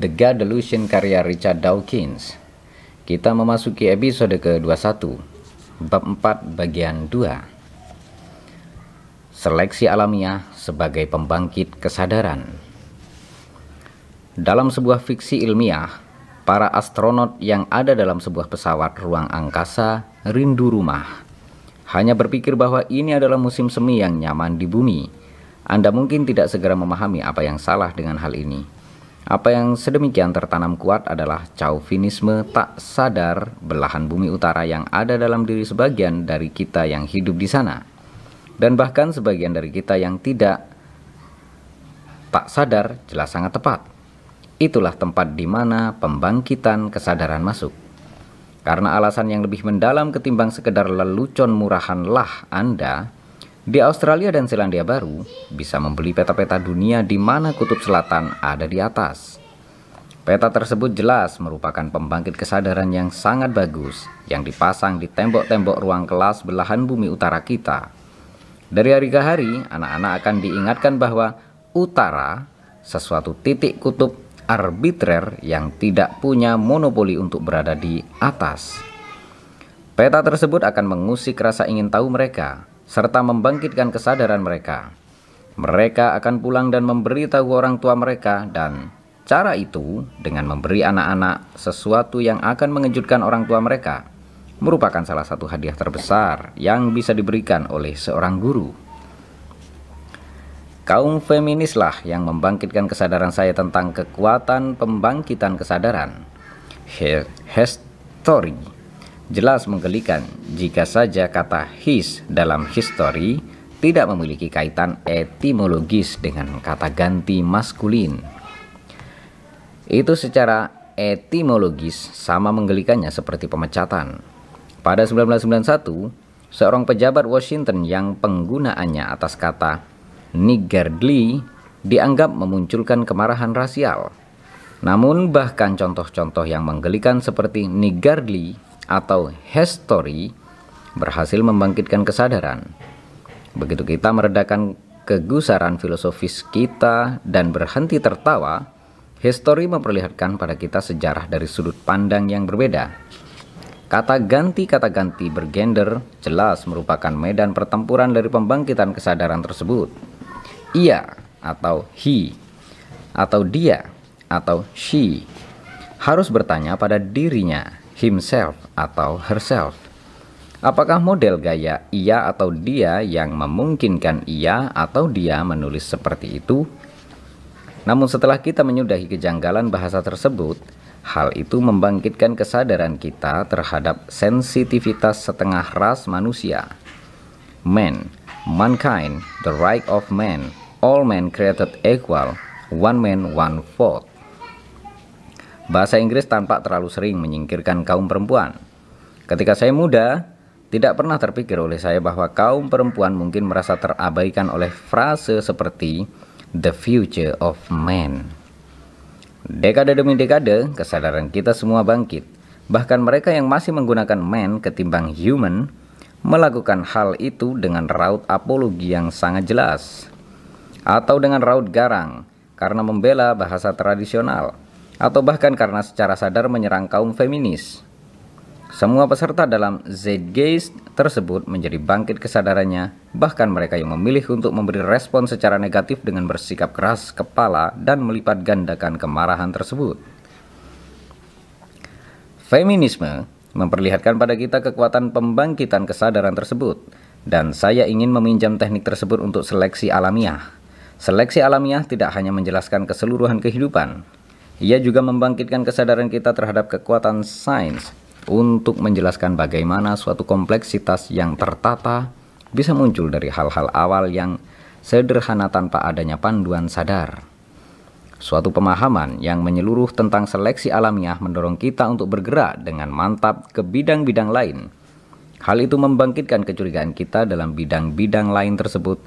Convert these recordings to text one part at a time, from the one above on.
The God Delusion karya Richard Dawkins. Kita memasuki episode ke-21, bab 4 bagian 2. Seleksi alamiah sebagai pembangkit kesadaran. Dalam sebuah fiksi ilmiah, para astronot yang ada dalam sebuah pesawat ruang angkasa rindu rumah. Hanya berpikir bahwa ini adalah musim semi yang nyaman di bumi. Anda mungkin tidak segera memahami apa yang salah dengan hal ini apa yang sedemikian tertanam kuat adalah chauvinisme tak sadar belahan bumi utara yang ada dalam diri sebagian dari kita yang hidup di sana. Dan bahkan sebagian dari kita yang tidak tak sadar jelas sangat tepat. Itulah tempat di mana pembangkitan kesadaran masuk. Karena alasan yang lebih mendalam ketimbang sekedar lelucon murahanlah Anda, di Australia dan Selandia Baru, bisa membeli peta-peta dunia di mana kutub selatan ada di atas. Peta tersebut jelas merupakan pembangkit kesadaran yang sangat bagus yang dipasang di tembok-tembok ruang kelas belahan bumi utara kita. Dari hari ke hari, anak-anak akan diingatkan bahwa utara, sesuatu titik kutub arbitrer yang tidak punya monopoli untuk berada di atas. Peta tersebut akan mengusik rasa ingin tahu mereka serta membangkitkan kesadaran mereka. Mereka akan pulang dan memberitahu orang tua mereka dan cara itu dengan memberi anak-anak sesuatu yang akan mengejutkan orang tua mereka merupakan salah satu hadiah terbesar yang bisa diberikan oleh seorang guru. Kaum feminislah yang membangkitkan kesadaran saya tentang kekuatan pembangkitan kesadaran. History jelas menggelikan jika saja kata his dalam history tidak memiliki kaitan etimologis dengan kata ganti maskulin. Itu secara etimologis sama menggelikannya seperti pemecatan. Pada 1991, seorang pejabat Washington yang penggunaannya atas kata niggardly dianggap memunculkan kemarahan rasial. Namun bahkan contoh-contoh yang menggelikan seperti niggardly atau history berhasil membangkitkan kesadaran. Begitu kita meredakan kegusaran filosofis kita dan berhenti tertawa, history memperlihatkan pada kita sejarah dari sudut pandang yang berbeda. Kata ganti-kata ganti bergender jelas merupakan medan pertempuran dari pembangkitan kesadaran tersebut. Ia atau he atau dia atau she harus bertanya pada dirinya himself atau herself. Apakah model gaya ia atau dia yang memungkinkan ia atau dia menulis seperti itu? Namun setelah kita menyudahi kejanggalan bahasa tersebut, hal itu membangkitkan kesadaran kita terhadap sensitivitas setengah ras manusia. Men, mankind, the right of men, all men created equal, one man one vote. Bahasa Inggris tampak terlalu sering menyingkirkan kaum perempuan. Ketika saya muda, tidak pernah terpikir oleh saya bahwa kaum perempuan mungkin merasa terabaikan oleh frase seperti "the future of man". Dekade demi dekade, kesadaran kita semua bangkit. Bahkan mereka yang masih menggunakan "man" ketimbang "human" melakukan hal itu dengan raut apologi yang sangat jelas atau dengan raut garang karena membela bahasa tradisional atau bahkan karena secara sadar menyerang kaum feminis. Semua peserta dalam Zeitgeist tersebut menjadi bangkit kesadarannya, bahkan mereka yang memilih untuk memberi respon secara negatif dengan bersikap keras kepala dan melipat gandakan kemarahan tersebut. Feminisme memperlihatkan pada kita kekuatan pembangkitan kesadaran tersebut, dan saya ingin meminjam teknik tersebut untuk seleksi alamiah. Seleksi alamiah tidak hanya menjelaskan keseluruhan kehidupan, ia juga membangkitkan kesadaran kita terhadap kekuatan sains untuk menjelaskan bagaimana suatu kompleksitas yang tertata bisa muncul dari hal-hal awal yang sederhana tanpa adanya panduan sadar. Suatu pemahaman yang menyeluruh tentang seleksi alamiah mendorong kita untuk bergerak dengan mantap ke bidang-bidang lain. Hal itu membangkitkan kecurigaan kita dalam bidang-bidang lain tersebut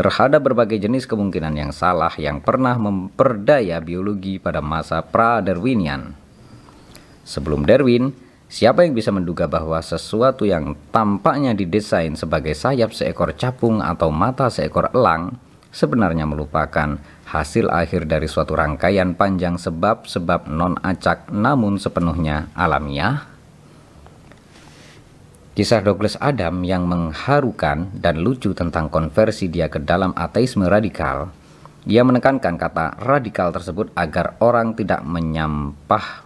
terhadap berbagai jenis kemungkinan yang salah yang pernah memperdaya biologi pada masa pra-Darwinian. Sebelum Darwin, siapa yang bisa menduga bahwa sesuatu yang tampaknya didesain sebagai sayap seekor capung atau mata seekor elang sebenarnya melupakan hasil akhir dari suatu rangkaian panjang sebab-sebab non acak namun sepenuhnya alamiah? Kisah Douglas Adam yang mengharukan dan lucu tentang konversi dia ke dalam ateisme radikal, ia menekankan kata radikal tersebut agar orang tidak menyampah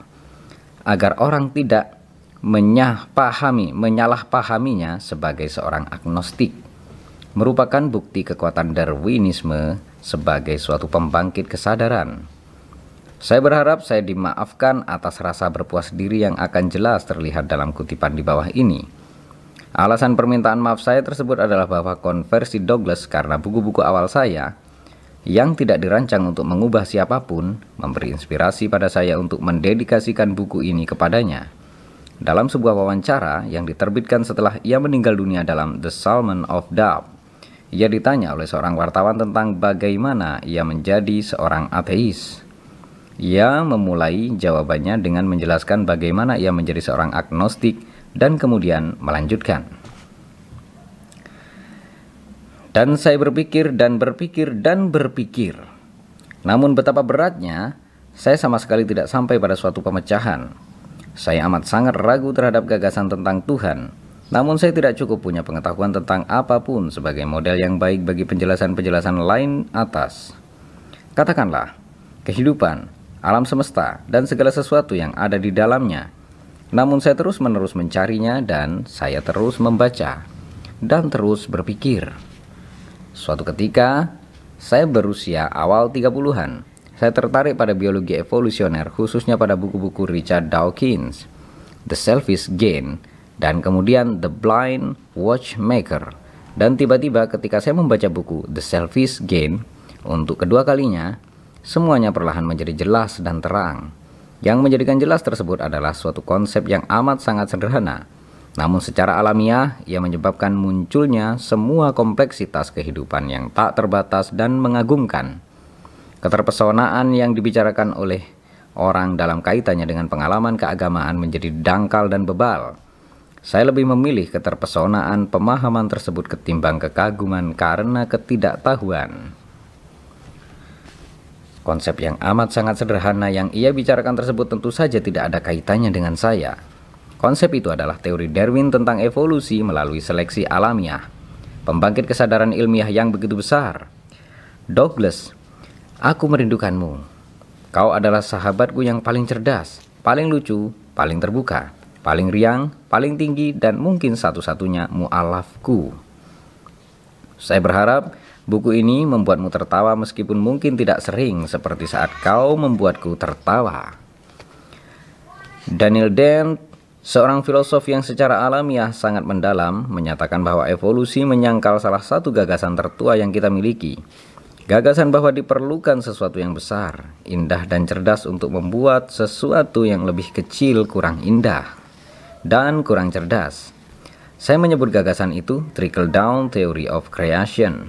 agar orang tidak menyahpahami, menyalahpahaminya sebagai seorang agnostik. Merupakan bukti kekuatan Darwinisme sebagai suatu pembangkit kesadaran. Saya berharap saya dimaafkan atas rasa berpuas diri yang akan jelas terlihat dalam kutipan di bawah ini Alasan permintaan maaf saya tersebut adalah bahwa konversi Douglas karena buku-buku awal saya yang tidak dirancang untuk mengubah siapapun memberi inspirasi pada saya untuk mendedikasikan buku ini kepadanya. Dalam sebuah wawancara yang diterbitkan setelah ia meninggal dunia dalam The Salmon of Doubt, ia ditanya oleh seorang wartawan tentang bagaimana ia menjadi seorang ateis. Ia memulai jawabannya dengan menjelaskan bagaimana ia menjadi seorang agnostik dan kemudian melanjutkan. Dan saya berpikir dan berpikir dan berpikir. Namun betapa beratnya, saya sama sekali tidak sampai pada suatu pemecahan. Saya amat sangat ragu terhadap gagasan tentang Tuhan, namun saya tidak cukup punya pengetahuan tentang apapun sebagai model yang baik bagi penjelasan-penjelasan lain atas. Katakanlah, kehidupan, alam semesta, dan segala sesuatu yang ada di dalamnya namun saya terus menerus mencarinya dan saya terus membaca dan terus berpikir. Suatu ketika, saya berusia awal 30-an. Saya tertarik pada biologi evolusioner khususnya pada buku-buku Richard Dawkins, The Selfish Gain, dan kemudian The Blind Watchmaker. Dan tiba-tiba ketika saya membaca buku The Selfish Gain untuk kedua kalinya, semuanya perlahan menjadi jelas dan terang. Yang menjadikan jelas tersebut adalah suatu konsep yang amat sangat sederhana. Namun secara alamiah, ia menyebabkan munculnya semua kompleksitas kehidupan yang tak terbatas dan mengagumkan. Keterpesonaan yang dibicarakan oleh orang dalam kaitannya dengan pengalaman keagamaan menjadi dangkal dan bebal. Saya lebih memilih keterpesonaan pemahaman tersebut ketimbang kekaguman karena ketidaktahuan. Konsep yang amat sangat sederhana yang ia bicarakan tersebut tentu saja tidak ada kaitannya dengan saya. Konsep itu adalah teori Darwin tentang evolusi melalui seleksi alamiah. Pembangkit kesadaran ilmiah yang begitu besar. Douglas, aku merindukanmu. Kau adalah sahabatku yang paling cerdas, paling lucu, paling terbuka, paling riang, paling tinggi, dan mungkin satu-satunya mualafku. Saya berharap Buku ini membuatmu tertawa meskipun mungkin tidak sering seperti saat kau membuatku tertawa. Daniel Dent, seorang filosof yang secara alamiah sangat mendalam, menyatakan bahwa evolusi menyangkal salah satu gagasan tertua yang kita miliki. Gagasan bahwa diperlukan sesuatu yang besar, indah dan cerdas untuk membuat sesuatu yang lebih kecil kurang indah dan kurang cerdas. Saya menyebut gagasan itu trickle down theory of creation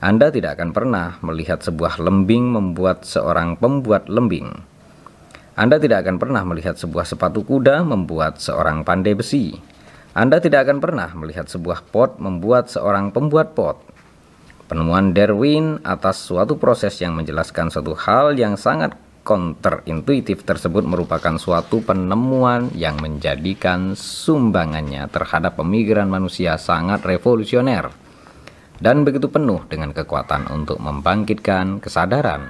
anda tidak akan pernah melihat sebuah lembing membuat seorang pembuat lembing. Anda tidak akan pernah melihat sebuah sepatu kuda membuat seorang pandai besi. Anda tidak akan pernah melihat sebuah pot membuat seorang pembuat pot. Penemuan Darwin atas suatu proses yang menjelaskan suatu hal yang sangat konterintuitif tersebut merupakan suatu penemuan yang menjadikan sumbangannya terhadap pemikiran manusia sangat revolusioner dan begitu penuh dengan kekuatan untuk membangkitkan kesadaran.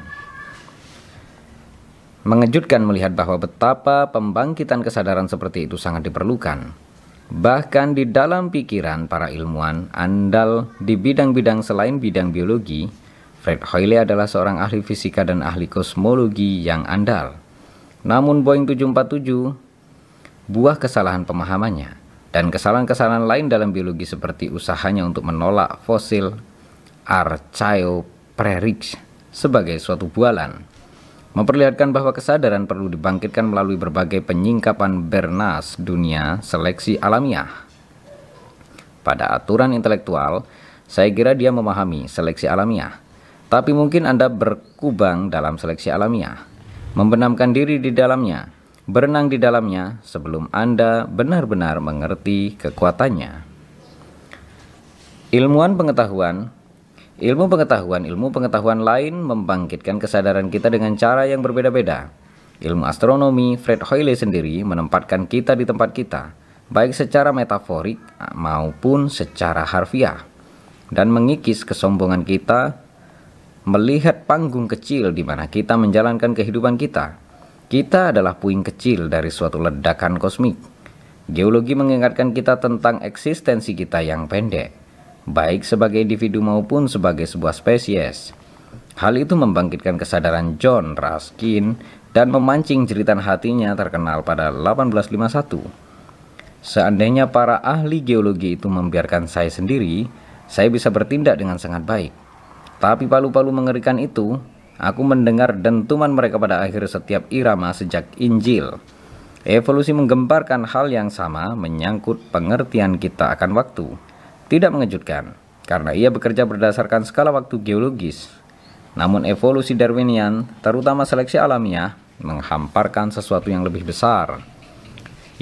Mengejutkan melihat bahwa betapa pembangkitan kesadaran seperti itu sangat diperlukan. Bahkan di dalam pikiran para ilmuwan andal di bidang-bidang selain bidang biologi, Fred Hoyle adalah seorang ahli fisika dan ahli kosmologi yang andal. Namun Boeing 747 buah kesalahan pemahamannya dan kesalahan-kesalahan lain dalam biologi seperti usahanya untuk menolak fosil Archaeopteryx sebagai suatu bualan. Memperlihatkan bahwa kesadaran perlu dibangkitkan melalui berbagai penyingkapan Bernas dunia seleksi alamiah. Pada aturan intelektual, saya kira dia memahami seleksi alamiah. Tapi mungkin Anda berkubang dalam seleksi alamiah, membenamkan diri di dalamnya, berenang di dalamnya sebelum Anda benar-benar mengerti kekuatannya. Ilmuwan pengetahuan Ilmu pengetahuan ilmu pengetahuan lain membangkitkan kesadaran kita dengan cara yang berbeda-beda. Ilmu astronomi Fred Hoyle sendiri menempatkan kita di tempat kita, baik secara metaforik maupun secara harfiah, dan mengikis kesombongan kita melihat panggung kecil di mana kita menjalankan kehidupan kita kita adalah puing kecil dari suatu ledakan kosmik. Geologi mengingatkan kita tentang eksistensi kita yang pendek, baik sebagai individu maupun sebagai sebuah spesies. Hal itu membangkitkan kesadaran John Ruskin dan memancing jeritan hatinya terkenal pada 1851. Seandainya para ahli geologi itu membiarkan saya sendiri, saya bisa bertindak dengan sangat baik. Tapi palu-palu mengerikan itu Aku mendengar dentuman mereka pada akhir setiap irama sejak Injil. Evolusi menggemparkan hal yang sama menyangkut pengertian kita akan waktu. Tidak mengejutkan, karena ia bekerja berdasarkan skala waktu geologis. Namun evolusi Darwinian, terutama seleksi alamiah, menghamparkan sesuatu yang lebih besar.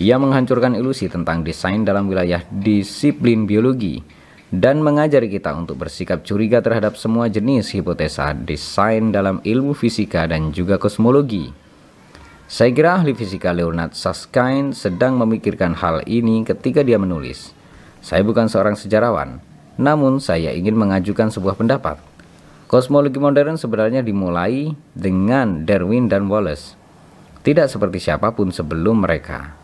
Ia menghancurkan ilusi tentang desain dalam wilayah disiplin biologi, dan mengajari kita untuk bersikap curiga terhadap semua jenis hipotesa desain dalam ilmu fisika dan juga kosmologi. Saya kira ahli fisika Leonard Susskind sedang memikirkan hal ini ketika dia menulis. Saya bukan seorang sejarawan, namun saya ingin mengajukan sebuah pendapat. Kosmologi modern sebenarnya dimulai dengan Darwin dan Wallace. Tidak seperti siapapun sebelum mereka.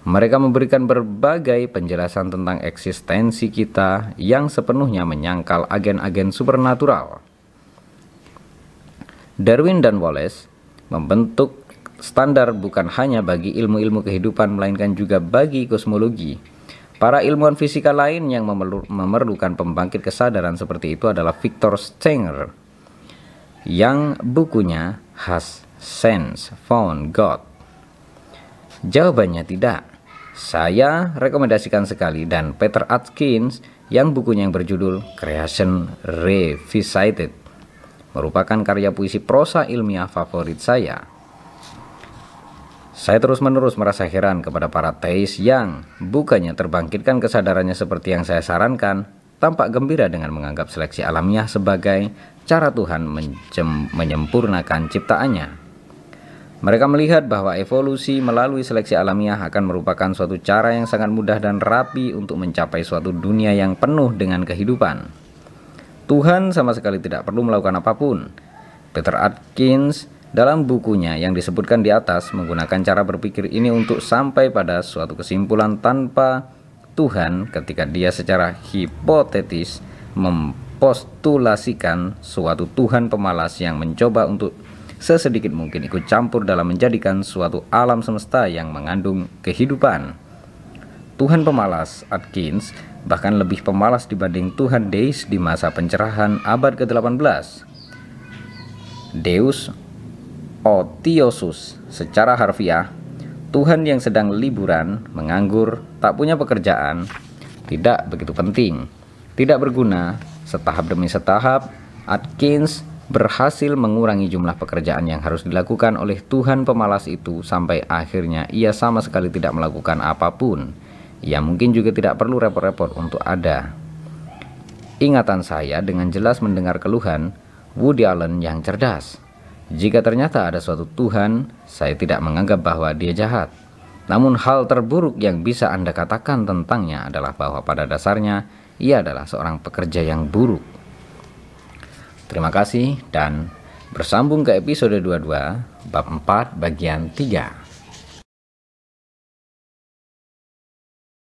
Mereka memberikan berbagai penjelasan tentang eksistensi kita yang sepenuhnya menyangkal agen-agen supernatural. Darwin dan Wallace membentuk standar bukan hanya bagi ilmu-ilmu kehidupan melainkan juga bagi kosmologi. Para ilmuwan fisika lain yang memerlukan pembangkit kesadaran seperti itu adalah Victor Stenger yang bukunya Has Sense Found God? Jawabannya tidak. Saya rekomendasikan sekali dan Peter Atkins yang bukunya yang berjudul Creation Revisited merupakan karya puisi prosa ilmiah favorit saya. Saya terus-menerus merasa heran kepada para teis yang bukannya terbangkitkan kesadarannya seperti yang saya sarankan, tampak gembira dengan menganggap seleksi alamiah sebagai cara Tuhan menyempurnakan ciptaannya. Mereka melihat bahwa evolusi melalui seleksi alamiah akan merupakan suatu cara yang sangat mudah dan rapi untuk mencapai suatu dunia yang penuh dengan kehidupan. Tuhan sama sekali tidak perlu melakukan apapun. Peter Atkins dalam bukunya yang disebutkan di atas menggunakan cara berpikir ini untuk sampai pada suatu kesimpulan tanpa Tuhan ketika dia secara hipotetis mempostulasikan suatu Tuhan pemalas yang mencoba untuk sesedikit mungkin ikut campur dalam menjadikan suatu alam semesta yang mengandung kehidupan. Tuhan pemalas, Atkins, bahkan lebih pemalas dibanding Tuhan Deus di masa pencerahan abad ke-18. Deus Otiosus secara harfiah, Tuhan yang sedang liburan, menganggur, tak punya pekerjaan, tidak begitu penting, tidak berguna, setahap demi setahap, Atkins berhasil mengurangi jumlah pekerjaan yang harus dilakukan oleh Tuhan pemalas itu sampai akhirnya ia sama sekali tidak melakukan apapun. Ia mungkin juga tidak perlu repot-repot untuk ada. Ingatan saya dengan jelas mendengar keluhan Woody Allen yang cerdas. Jika ternyata ada suatu Tuhan, saya tidak menganggap bahwa dia jahat. Namun hal terburuk yang bisa Anda katakan tentangnya adalah bahwa pada dasarnya ia adalah seorang pekerja yang buruk. Terima kasih dan bersambung ke episode 22 bab 4 bagian 3.